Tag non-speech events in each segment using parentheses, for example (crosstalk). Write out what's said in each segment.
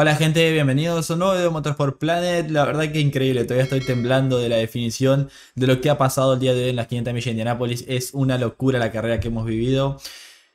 Hola gente, bienvenidos a un nuevo video de Motorsport Planet. La verdad que increíble, todavía estoy temblando de la definición de lo que ha pasado el día de hoy en las 500 millas de Indianápolis. Es una locura la carrera que hemos vivido.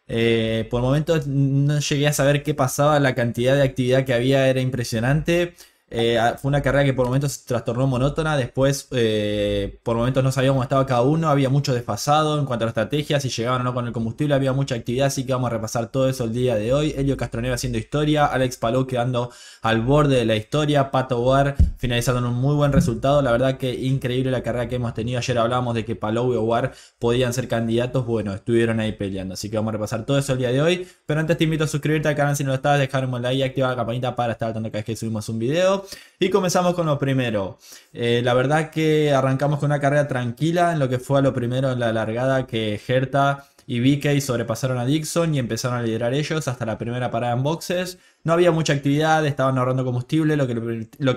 Eh, por momentos no llegué a saber qué pasaba, la cantidad de actividad que había era impresionante. Eh, fue una carrera que por momentos se trastornó monótona, después eh, por momentos no sabíamos Cómo estaba cada uno, había mucho desfasado en cuanto a estrategias, si llegaban o no con el combustible, había mucha actividad, así que vamos a repasar todo eso el día de hoy. Elio Castroneva haciendo historia, Alex Palou quedando al borde de la historia, Pato War finalizando en un muy buen resultado, la verdad que increíble la carrera que hemos tenido, ayer hablábamos de que Palou y War podían ser candidatos, bueno, estuvieron ahí peleando, así que vamos a repasar todo eso el día de hoy, pero antes te invito a suscribirte al canal si no lo estás, dejar un like y activar la campanita para estar al tanto cada vez que subimos un video. Y comenzamos con lo primero. Eh, la verdad que arrancamos con una carrera tranquila en lo que fue a lo primero en la largada que Gerta y BK sobrepasaron a Dixon y empezaron a liderar ellos hasta la primera parada en boxes. No había mucha actividad, estaban ahorrando combustible, lo que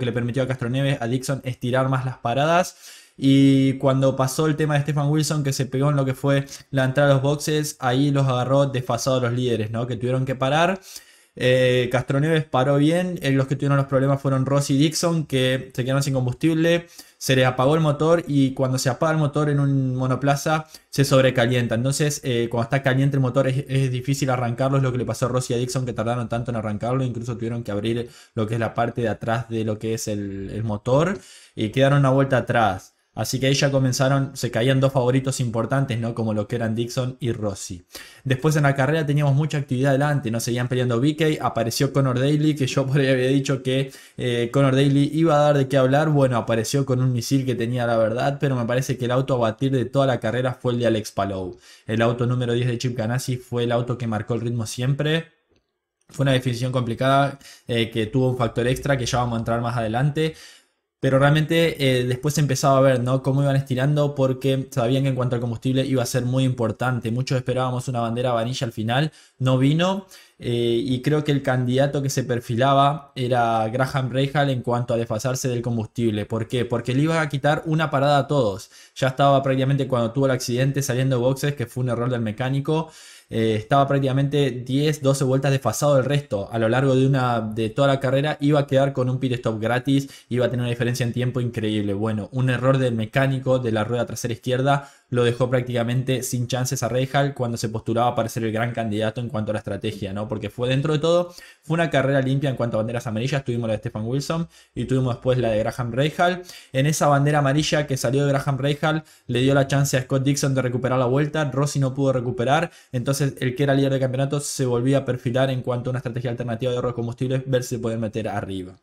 le, permitió a Castro Neves a Dixon estirar más las paradas. Y cuando pasó el tema de Stefan Wilson, que se pegó en lo que fue la entrada a los boxes, ahí los agarró desfasados los líderes, ¿no? Que tuvieron que parar. Eh, Castroneves paró bien. Eh, los que tuvieron los problemas fueron Rossi y Dixon, que se quedaron sin combustible. Se les apagó el motor y cuando se apaga el motor en un monoplaza se sobrecalienta. Entonces, eh, cuando está caliente el motor es, difícil arrancarlo. Es lo que le pasó a Rossi y a Dixon, que tardaron tanto en arrancarlo. Incluso tuvieron que abrir lo que es la parte de atrás de lo que es el motor y quedaron una vuelta atrás. Así que ahí ya comenzaron, se caían dos favoritos importantes, ¿no? Como lo que eran Dixon y Rossi. Después en la carrera teníamos mucha actividad adelante, no seguían peleando BK, apareció Conor Daly, que yo por ahí había dicho que eh, Conor Daly iba a dar de qué hablar. Bueno, apareció con un misil que tenía la verdad, pero me parece que el auto a batir de toda la carrera fue el de Alex Palou. El auto número 10 de Chip Ganassi fue el auto que marcó el ritmo siempre. Fue una definición complicada eh, que tuvo un factor extra que ya vamos a entrar más adelante pero realmente eh, después empezaba a ver ¿no? cómo iban estirando porque sabían que en cuanto al combustible iba a ser muy importante. Muchos esperábamos una bandera vanilla al final, no vino eh, y creo que el candidato que se perfilaba era Graham Rahal en cuanto a desfasarse del combustible. ¿Por qué? Porque le iba a quitar una parada a todos. Ya estaba prácticamente cuando tuvo el accidente saliendo boxes, que fue un error del mecánico. Eh, estaba prácticamente 10, 12 vueltas desfasado del resto. A lo largo de, una, de toda la carrera iba a quedar con un pit stop gratis, iba a tener una diferencia en tiempo increíble. Bueno, un error del mecánico de la rueda trasera izquierda lo dejó prácticamente sin chances a Reijal cuando se postulaba para ser el gran candidato en cuanto a la estrategia, ¿no? Porque fue dentro de todo, fue una carrera limpia en cuanto a banderas amarillas. Tuvimos la de Stefan Wilson y tuvimos después la de Graham Reihal. En esa bandera amarilla que salió de Graham Reihal le dio la chance a Scott Dixon de recuperar la vuelta. Rossi no pudo recuperar. Entonces, el que era líder de campeonato se volvía a perfilar en cuanto a una estrategia alternativa de ahorro de combustible. ver si puede meter arriba.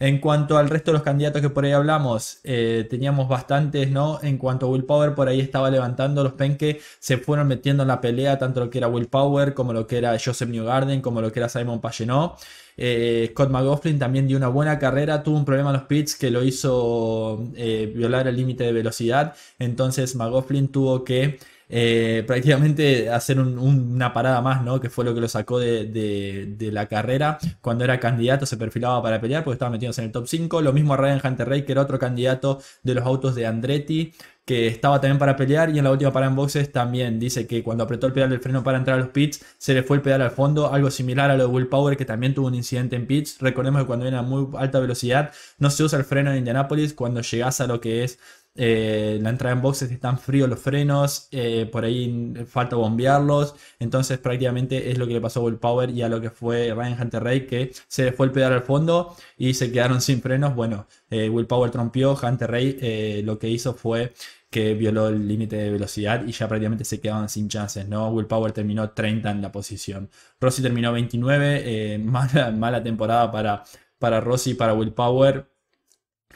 En cuanto al resto de los candidatos que por ahí hablamos, eh, teníamos bastantes, ¿no? En cuanto a Will Power, por ahí estaba levantando los penques, se fueron metiendo en la pelea, tanto lo que era Will Power, como lo que era Joseph Newgarden, como lo que era Simon Pagenot. Eh, Scott McGoughlin también dio una buena carrera, tuvo un problema en los pits que lo hizo eh, violar el límite de velocidad, entonces McGoughlin tuvo que eh, prácticamente hacer una parada más, ¿no? Que fue lo que lo sacó de, la carrera. Cuando era candidato se perfilaba para pelear porque estaba metidos en el top 5. Lo mismo a Ryan Hunter Ray, que era otro candidato de los autos de Andretti que estaba también para pelear y en la última parada en boxes también dice que cuando apretó el pedal del freno para entrar a los pits se le fue el pedal al fondo, algo similar a lo de Will Power que también tuvo un incidente en pits. Recordemos que cuando viene a muy alta velocidad no se usa el freno en Indianapolis, cuando llegas a lo que es eh, la entrada en boxes están fríos los frenos, eh, por ahí falta bombearlos, entonces prácticamente es lo que le pasó a Will Power y a lo que fue Ryan Hunter Ray, que se le fue el pedal al fondo y se quedaron sin frenos. Bueno, eh, Will Power trompió, Hunter Ray lo que hizo fue que violó el límite de velocidad y ya prácticamente se quedaban sin chances, ¿no? Will Power terminó 30 en la posición, Rossi terminó 29, (laughs) mala, mala temporada para, para Rossi y para Will Power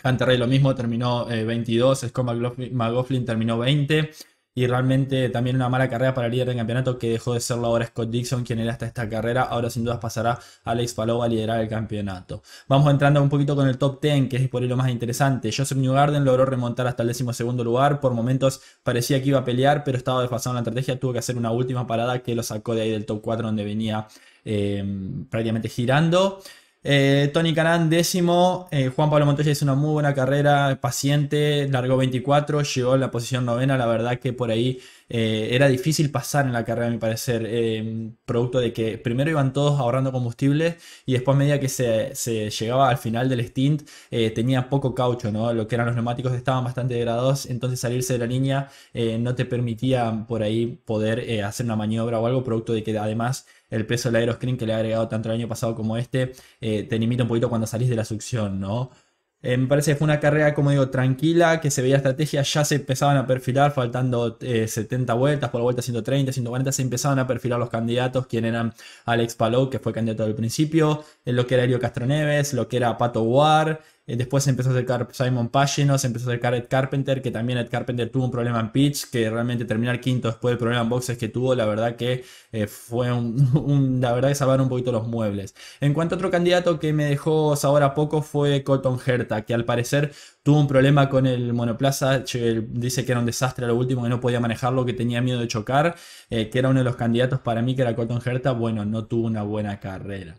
Anterrey lo mismo, terminó 22, eh, Scott McLaughlin, terminó 20. Y realmente también una mala carrera para el líder del campeonato que dejó de serlo ahora Scott Dixon, quien era hasta esta carrera. Ahora sin dudas pasará Alex Palou a liderar el campeonato. Vamos entrando un poquito con el top 10, que es por ahí lo más interesante. Joseph Newgarden logró remontar hasta el décimo segundo lugar. Por momentos parecía que iba a pelear, pero estaba desfasado en la estrategia. Tuvo que hacer una última parada que lo sacó de ahí del top 4 donde venía eh, prácticamente girando. Eh, Tony Canán, décimo. Eh, Juan Pablo Montoya hizo una muy buena carrera, paciente, largó 24, llegó a la posición novena. La verdad que por ahí eh, era difícil pasar en la carrera, a mi parecer, eh, producto de que primero iban todos ahorrando combustible y después a medida que se, llegaba al final del stint eh, tenía poco caucho, ¿no? Lo que eran los neumáticos estaban bastante degradados, entonces salirse de la línea no te permitía por ahí poder hacer una maniobra o algo, producto de que además el peso del aeroscreen que le ha agregado tanto el año pasado como este, te limita un poquito cuando salís de la succión, ¿no? Eh, me parece que fue una carrera, como digo, tranquila, que se veía estrategia, ya se empezaban a perfilar, faltando 70 eh, vueltas, por la vuelta 130, 140, se empezaban a perfilar los candidatos, quien eran Alex Palou, que fue candidato al principio, lo que era Elio Castroneves, lo que era Pato War, eh, después empezó a acercar Simon Pagino, se empezó a acercar Ed Carpenter, que también Ed Carpenter tuvo un problema en pitch, que realmente terminar quinto después del problema en boxes que tuvo, la verdad que eh, fue (laughs) un, la verdad que salvaron un poquito los muebles. En cuanto a otro candidato que me dejó sabor a poco fue Cotton Herta, que al parecer tuvo un problema con el monoplaza, dice que era un desastre a lo último, que no podía manejarlo, que tenía miedo de chocar, eh, que era uno de los candidatos para mí, que era Cotton Herta, bueno, no tuvo una buena carrera.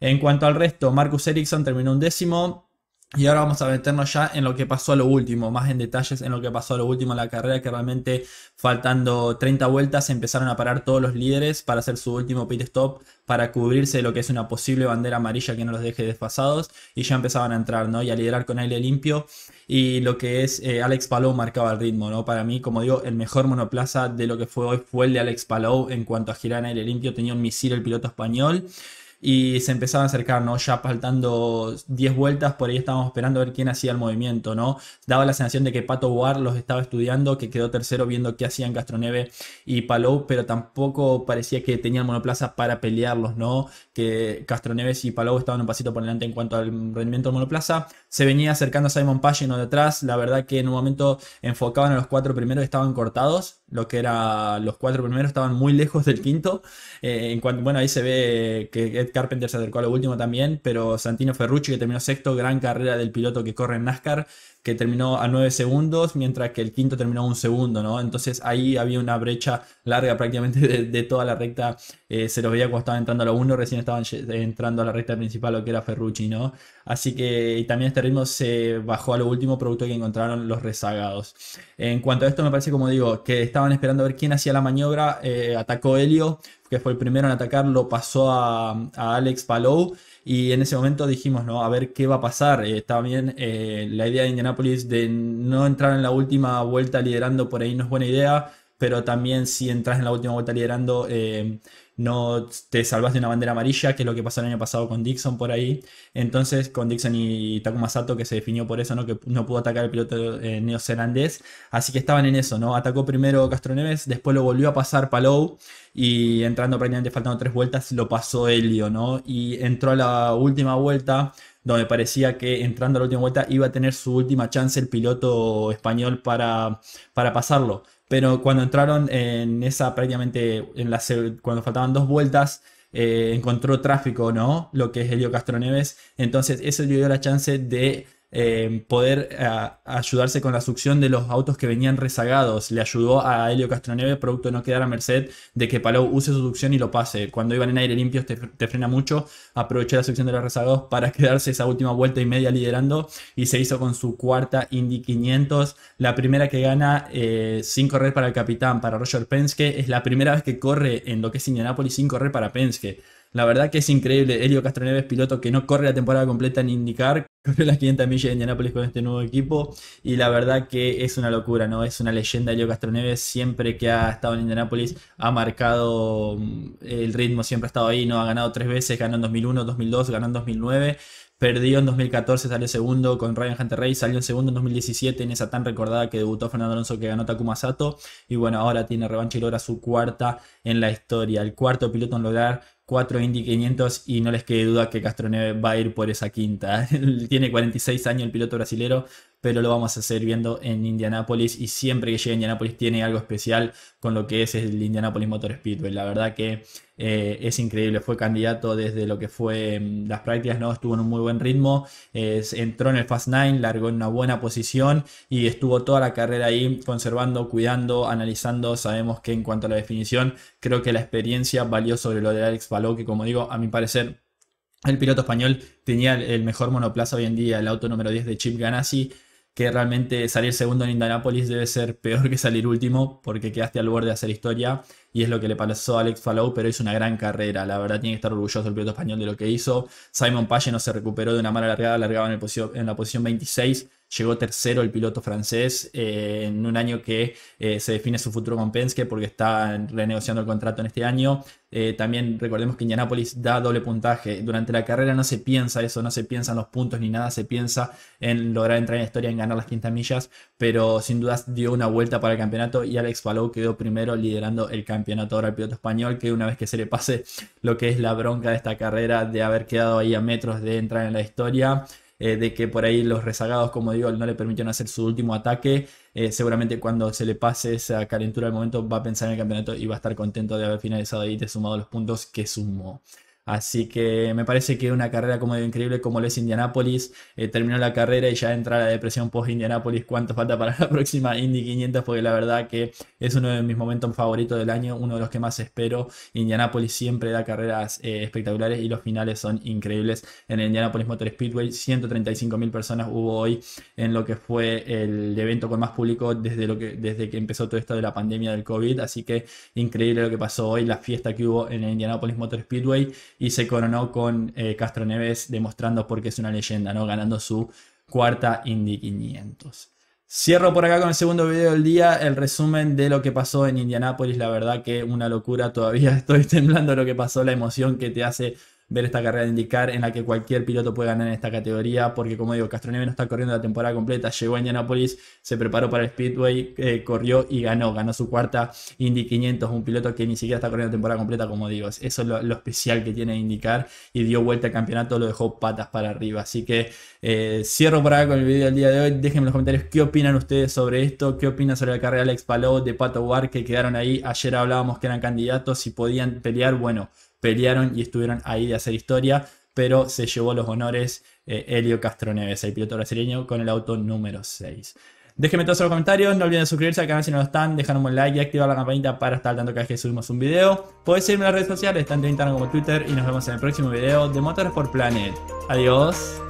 En cuanto al resto, Marcus Ericsson terminó un décimo, y ahora vamos a meternos ya en lo que pasó a lo último, más en detalles en lo que pasó a lo último en la carrera, que realmente faltando 30 vueltas empezaron a parar todos los líderes para hacer su último pit stop, para cubrirse de lo que es una posible bandera amarilla que no los deje desfasados, y ya empezaban a entrar, ¿no? Y a liderar con aire limpio, y lo que es eh, Alex Palou marcaba el ritmo, ¿no? Para mí, como digo, el mejor monoplaza de lo que fue hoy fue el de Alex Palou en cuanto a girar en aire limpio, tenía un misil el piloto español y se empezaba a acercar, ¿no? Ya faltando 10 vueltas, por ahí estábamos esperando a ver quién hacía el movimiento, ¿no? Daba la sensación de que Pato War los estaba estudiando, que quedó tercero viendo qué hacían Castroneve y Palou, pero tampoco parecía que tenían monoplaza para pelearlos, ¿no? Que Castroneves y Palou estaban un pasito por delante en cuanto al rendimiento de monoplaza. Se venía acercando a Simon Pagino detrás, la verdad que en un momento enfocaban a los cuatro primeros, estaban cortados lo que era los cuatro primeros estaban muy lejos del quinto. Eh, en cuanto, bueno, ahí se ve que Ed Carpenter se acercó a lo último también, pero Santino Ferrucci, que terminó sexto, gran carrera del piloto que corre en NASCAR, que terminó a nueve segundos, mientras que el quinto terminó a un segundo, ¿no? Entonces ahí había una brecha larga prácticamente de, toda la recta. Eh, se los veía cuando estaban entrando a la uno recién estaban entrando a la recta principal, lo que era Ferrucci, ¿no? Así que también este ritmo se bajó a lo último producto que encontraron los rezagados. En cuanto a esto, me parece, como digo, que estaban esperando a ver quién hacía la maniobra. Eh, atacó Helio, que fue el primero en atacar, lo pasó a, Alex Palou. Y en ese momento dijimos, ¿no? A ver qué va a pasar. Eh, está bien eh, la idea de Indianapolis de no entrar en la última vuelta liderando por ahí no es buena idea. Pero también si entras en la última vuelta liderando no te salvas de una bandera amarilla, que es lo que pasó el año pasado con Dixon por ahí. Entonces, con Dixon y Takuma Sato, que se definió por eso, ¿no? que no pudo atacar el piloto eh, neozelandés. Así que estaban en eso, ¿no? Atacó primero Castro Neves, después lo volvió a pasar Palou y entrando prácticamente faltando tres vueltas, lo pasó Helio, ¿no? Y entró a la última vuelta donde parecía que entrando a la última vuelta iba a tener su última chance el piloto español para, para pasarlo. Pero cuando entraron en esa prácticamente, en la, cuando faltaban dos vueltas, eh, encontró tráfico, ¿no? Lo que es Helio Castro Neves. Entonces eso le dio la chance de eh, poder eh, ayudarse con la succión de los autos que venían rezagados. Le ayudó a Helio Castroneve, producto de no quedar a merced de que Palau use su succión y lo pase. Cuando iban en aire limpio te, frena mucho. aproveché la succión de los rezagados para (laughs) quedarse esa última vuelta y media liderando y se hizo con su cuarta Indy 500. La primera que gana eh, sin correr para el capitán, para Roger Penske. Es la primera vez que corre en lo que es Indianapolis sin correr para Penske. La verdad que es increíble. Helio Castroneves, piloto que no corre la temporada completa en indicar, (laughs) corre las 500 millas de Indianápolis con este nuevo equipo. Y la verdad que es una locura, ¿no? Es una leyenda Helio Castroneves. Siempre que ha estado en Indianápolis ha marcado mm, el ritmo, siempre ha estado ahí, ¿no? Ha ganado tres veces, ganó en 2001, 2002, ganó en 2009. Perdió en 2014, salió segundo con Ryan Hunter reay salió en segundo en 2017 en esa tan recordada que debutó Fernando Alonso que ganó Takuma Sato. Y bueno, ahora tiene revancha y logra su cuarta en la historia, el cuarto piloto en lograr 4 Indy 500 y no les quede duda que Castrone va a ir por esa quinta. (laughs) Tiene 46 años el piloto brasilero, pero lo vamos a seguir viendo en Indianapolis y siempre que llegue a Indianapolis tiene algo especial con lo que es el Indianapolis Motor Speedway. La verdad que eh, es increíble, fue candidato desde lo que fue mm, las prácticas, ¿no? estuvo en un muy buen ritmo, entró en el Fast 9, largó en una buena posición y estuvo toda la carrera ahí conservando, cuidando, analizando. Sabemos que en cuanto a la definición, creo que la experiencia valió sobre lo de Alex Palou, que como digo, a mi parecer el piloto español tenía el mejor monoplaza hoy en día, el auto número 10 de Chip Ganassi que realmente salir segundo en Indianápolis debe ser peor que salir último porque quedaste al borde de hacer historia y es lo que le pasó a Alex Fallow, pero hizo una gran carrera. La verdad, tiene que estar orgulloso el piloto español de lo que hizo. Simon Page no se recuperó de una mala largada, largaba en, la posición 26. Llegó tercero el piloto francés eh, en un año que eh, se define su futuro con Penske porque está renegociando el contrato en este año. Eh, también recordemos que Indianapolis da doble puntaje. Durante la carrera no se piensa eso, no se piensa en los puntos ni nada, se piensa en lograr entrar en la historia, en ganar las 500 millas, pero sin dudas dio una vuelta para el campeonato y Alex Palou quedó primero liderando el campeonato campeonato ahora al piloto español, que una vez que se le pase lo que es la bronca de esta carrera de haber quedado ahí a metros de entrar en la historia, eh, de que por ahí los rezagados, como digo, no le permitieron hacer su último ataque. Eh, seguramente cuando se le pase esa calentura del momento va a pensar en el campeonato y va a estar contento de haber finalizado ahí y de sumado los puntos que sumó. Así que me parece que una carrera como de increíble como lo es Indianapolis. Eh, terminó la carrera y ya entra la depresión post Indianapolis. cuánto falta para la (laughs) próxima Indy 500, porque la verdad que es uno de mis momentos favoritos del año, uno de los que más espero. Indianapolis siempre da carreras eh, espectaculares y los finales son increíbles. En el Indianapolis Motor Speedway, 135.000 personas hubo hoy en lo que fue el evento con más público desde, lo que, desde que empezó todo esto de la pandemia del COVID, así que increíble lo que pasó hoy, la fiesta que hubo en el Indianapolis Motor Speedway y se coronó con eh, Castro Neves demostrando por qué es una leyenda, ¿no? ganando su cuarta Indy 500. Cierro por acá con el segundo video del día, el resumen de lo que pasó en Indianápolis, la verdad que una locura, todavía (laughs) estoy temblando lo que pasó, la emoción que te hace ver esta carrera de indicar en la que cualquier piloto puede ganar en esta categoría, porque como digo, Neves no está corriendo la temporada completa, llegó a Indianapolis, se preparó para el Speedway, eh, corrió y ganó, ganó su cuarta Indy 500, un piloto que ni siquiera está corriendo la temporada completa, como digo, eso es lo, especial que tiene indicar y dio vuelta al campeonato, lo dejó patas para arriba, así que eh, cierro por acá con el video del día de hoy, déjenme en los comentarios qué opinan ustedes sobre esto, qué opinan sobre la carrera de Alex Palou, de Pato War, que quedaron ahí, ayer hablábamos que eran candidatos y podían pelear, bueno, pelearon y estuvieron ahí de hacer historia, pero se llevó los honores eh, Elio Helio Castroneves, el piloto brasileño, con el auto número 6. Déjenme todos los comentarios, no olviden suscribirse al canal si no lo están, dejarnos un like y activar la campanita para estar al tanto cada vez que subimos un video. Pueden seguirme en las redes sociales, tanto en Instagram como Twitter, y nos vemos en el próximo video de Motors por Planet. Adiós.